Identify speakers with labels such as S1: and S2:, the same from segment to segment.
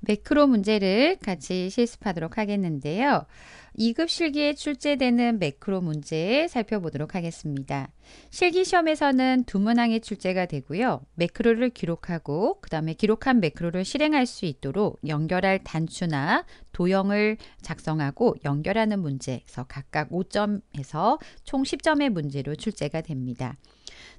S1: 매크로 문제를 같이 실습하도록 하겠는데요. 2급 실기에 출제되는 매크로 문제 살펴보도록 하겠습니다. 실기 시험에서는 두 문항의 출제가 되고요. 매크로를 기록하고 그 다음에 기록한 매크로를 실행할 수 있도록 연결할 단추나 도형을 작성하고 연결하는 문제에서 각각 5점에서 총 10점의 문제로 출제가 됩니다.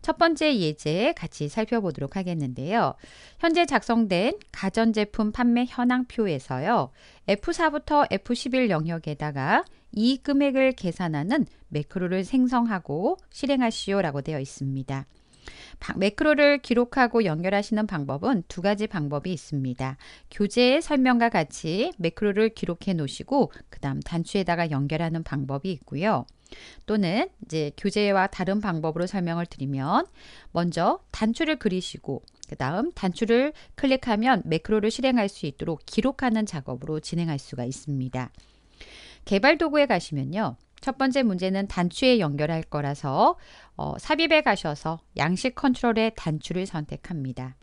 S1: 첫 번째 예제 같이 살펴보도록 하겠는데요. 현재 작성된 가전제품 판매 현황표에서요. F4부터 F11 영역에다가 이 금액을 계산하는 매크로를 생성하고 실행하시오라고 되어 있습니다. 매크로를 기록하고 연결하시는 방법은 두 가지 방법이 있습니다. 교재 설명과 같이 매크로를 기록해 놓으시고 그 다음 단추에다가 연결하는 방법이 있고요. 또는 이제 교재와 다른 방법으로 설명을 드리면 먼저 단추를 그리시고 그 다음 단추를 클릭하면 매크로를 실행할 수 있도록 기록하는 작업으로 진행할 수가 있습니다. 개발 도구에 가시면요. 첫 번째 문제는 단추에 연결할 거라서 어, 삽입에 가셔서 양식 컨트롤의 단추를 선택합니다.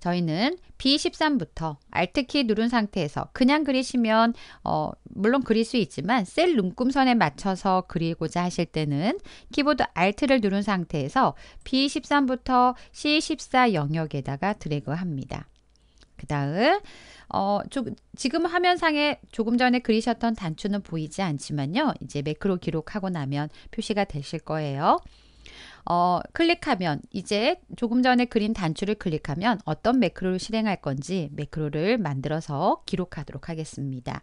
S1: 저희는 B13부터 Alt키 누른 상태에서 그냥 그리시면 어, 물론 그릴 수 있지만 셀 눈금선에 맞춰서 그리고자 하실 때는 키보드 Alt를 누른 상태에서 B13부터 C14 영역에다가 드래그합니다. 그 다음 어, 지금 화면상에 조금 전에 그리셨던 단추는 보이지 않지만요. 이제 매크로 기록하고 나면 표시가 되실 거예요. 어, 클릭하면 이제 조금 전에 그린 단추를 클릭하면 어떤 매크로를 실행할 건지 매크로를 만들어서 기록하도록 하겠습니다.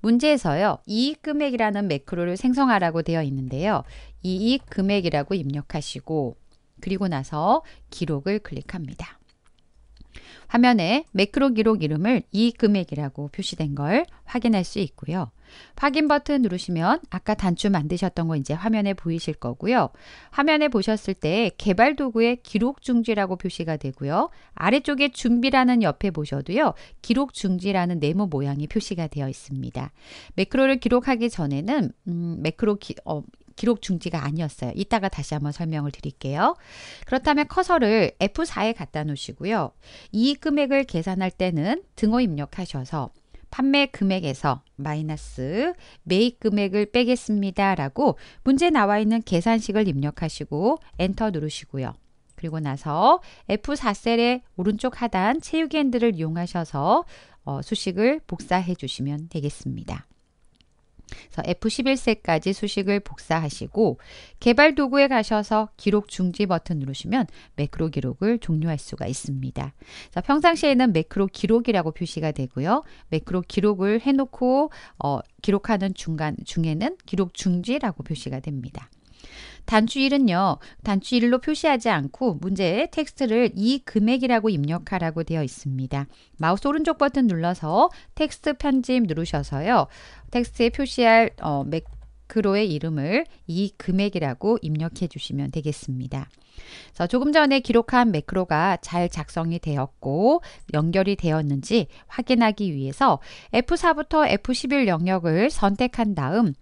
S1: 문제에서요. 이익금액이라는 매크로를 생성하라고 되어 있는데요. 이익금액이라고 입력하시고 그리고 나서 기록을 클릭합니다. 화면에 매크로 기록 이름을 이 금액이라고 표시된 걸 확인할 수 있고요. 확인 버튼 누르시면 아까 단추 만드셨던 거 이제 화면에 보이실 거고요. 화면에 보셨을 때 개발 도구의 기록 중지라고 표시가 되고요. 아래쪽에 준비라는 옆에 보셔도요. 기록 중지라는 네모 모양이 표시가 되어 있습니다. 매크로를 기록하기 전에는 음, 매크로 기, 어, 기록 중지가 아니었어요. 이따가 다시 한번 설명을 드릴게요. 그렇다면 커서를 F4에 갖다 놓으시고요. 이 금액을 계산할 때는 등호 입력하셔서 판매 금액에서 마이너스 매입 금액을 빼겠습니다. 라고 문제 나와 있는 계산식을 입력하시고 엔터 누르시고요. 그리고 나서 F4셀의 오른쪽 하단 체육 핸들을 이용하셔서 어, 수식을 복사해 주시면 되겠습니다. 가셔서 F11세까지 수식을 복사하시고 개발 도구에 가셔서 기록 중지 버튼 누르시면 매크로 기록을 종료할 수가 있습니다. 자, 평상시에는 매크로 기록이라고 표시가 되고요. 매크로 기록을 해놓고 어, 기록하는 중간 중에는 기록 중지라고 표시가 됩니다. 단추일은요, 단추일로 표시하지 않고 문제의 텍스트를 이 금액이라고 입력하라고 되어 있습니다. 마우스 오른쪽 버튼 눌러서 텍스트 편집 누르셔서요, 텍스트에 표시할 어, 맥, 그로의 이름을 이 금액이라고 입력해 주시면 되겠습니다. 그래서 조금 전에 기록한 매크로가 잘 작성이 되었고 연결이 되었는지 확인하기 위해서 F4부터 F11 영역을 선택한 다음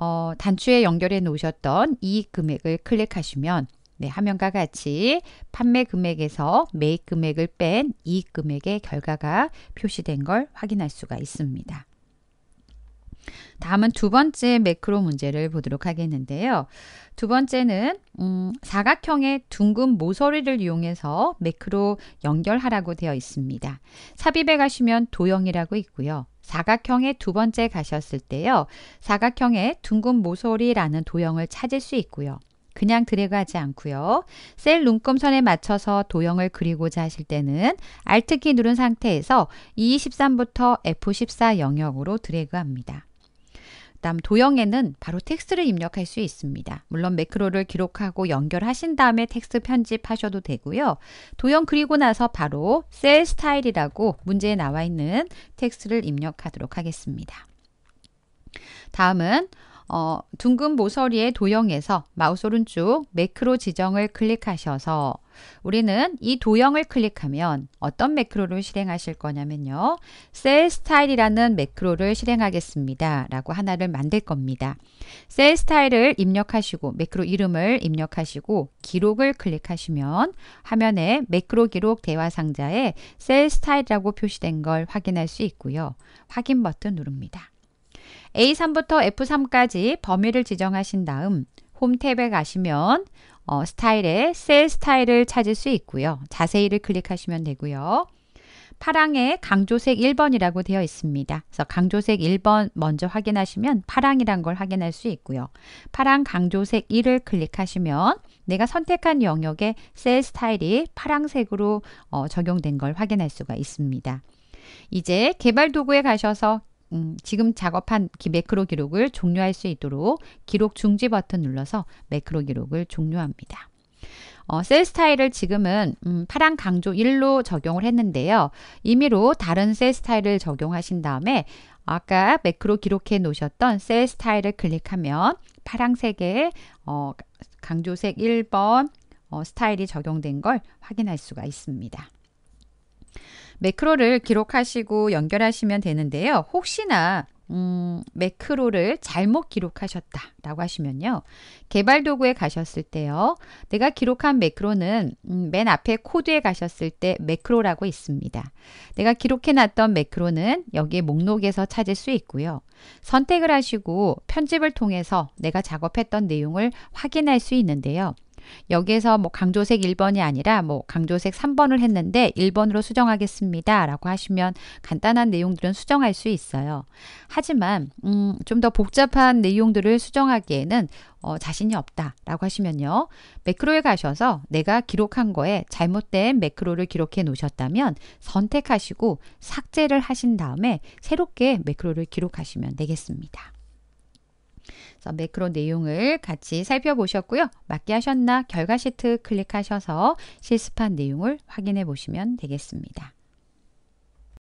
S1: 어, 단추에 연결해 놓으셨던 이 금액을 클릭하시면 네, 화면과 같이 판매 금액에서 매입 금액을 뺀 이 금액의 결과가 표시된 걸 확인할 수가 있습니다. 다음은 두 번째 매크로 문제를 보도록 하겠는데요. 두 번째는 음, 사각형의 둥근 모서리를 이용해서 매크로 연결하라고 되어 있습니다. 삽입에 가시면 도형이라고 있고요. 사각형의 두 번째 가셨을 때요. 사각형의 둥근 모서리라는 도형을 찾을 수 있고요. 그냥 드래그하지 않고요. 셀 눈금선에 맞춰서 도형을 그리고자 하실 때는 Alt키 누른 상태에서 E13부터 F14 영역으로 드래그합니다. 그다음 도형에는 바로 텍스트를 입력할 수 있습니다. 물론 매크로를 기록하고 연결하신 다음에 텍스트 편집하셔도 되고요. 도형 그리고 나서 바로 셀 스타일이라고 문제에 나와 있는 텍스트를 입력하도록 하겠습니다. 다음은 어, 둥근 모서리의 도형에서 마우스 오른쪽 매크로 지정을 클릭하셔서 우리는 이 도형을 클릭하면 어떤 매크로를 실행하실 거냐면요. 셀 스타일이라는 매크로를 실행하겠습니다. 라고 하나를 만들 겁니다. 셀 스타일을 입력하시고 매크로 이름을 입력하시고 기록을 클릭하시면 화면에 매크로 기록 대화 상자에 셀 스타일이라고 표시된 걸 확인할 수 있고요. 확인 버튼 누릅니다. A3부터 F3까지 범위를 지정하신 다음 홈 탭에 가시면 어, 스타일의 셀 스타일을 찾을 수 있고요. 자세히를 클릭하시면 되고요. 파랑에 강조색 1번이라고 되어 있습니다. 그래서 강조색 1번 먼저 확인하시면 파랑이란 걸 확인할 수 있고요. 파랑 강조색 1을 클릭하시면 내가 선택한 영역에셀 스타일이 파랑색으로 어, 적용된 걸 확인할 수가 있습니다. 이제 개발 도구에 가셔서 음, 지금 작업한 매크로 기록을 종료할 수 있도록 기록 중지 버튼 눌러서 매크로 기록을 종료합니다. 어, 셀 스타일을 지금은 음, 파란 강조 1로 적용을 했는데요. 임의로 다른 셀 스타일을 적용하신 다음에 아까 매크로 기록해 놓으셨던 셀 스타일을 클릭하면 파랑색의 어, 강조색 1번 어, 스타일이 적용된 걸 확인할 수가 있습니다. 매크로를 기록하시고 연결하시면 되는데요. 혹시나 음, 매크로를 잘못 기록하셨다 라고 하시면요. 개발 도구에 가셨을 때요. 내가 기록한 매크로는 음, 맨 앞에 코드에 가셨을 때 매크로라고 있습니다. 내가 기록해 놨던 매크로는 여기에 목록에서 찾을 수 있고요. 선택을 하시고 편집을 통해서 내가 작업했던 내용을 확인할 수 있는데요. 여기에서 뭐 강조색 1번이 아니라 뭐 강조색 3번을 했는데 1번으로 수정하겠습니다. 라고 하시면 간단한 내용들은 수정할 수 있어요. 하지만 음, 좀 더 복잡한 내용들을 수정하기에는 어, 자신이 없다 라고 하시면요. 매크로에 가셔서 내가 기록한 거에 잘못된 매크로를 기록해 놓으셨다면 선택하시고 삭제를 하신 다음에 새롭게 매크로를 기록하시면 되겠습니다. 그래서 매크로 내용을 같이 살펴보셨고요. 맞게 하셨나 결과 시트 클릭하셔서 실습한 내용을 확인해 보시면 되겠습니다.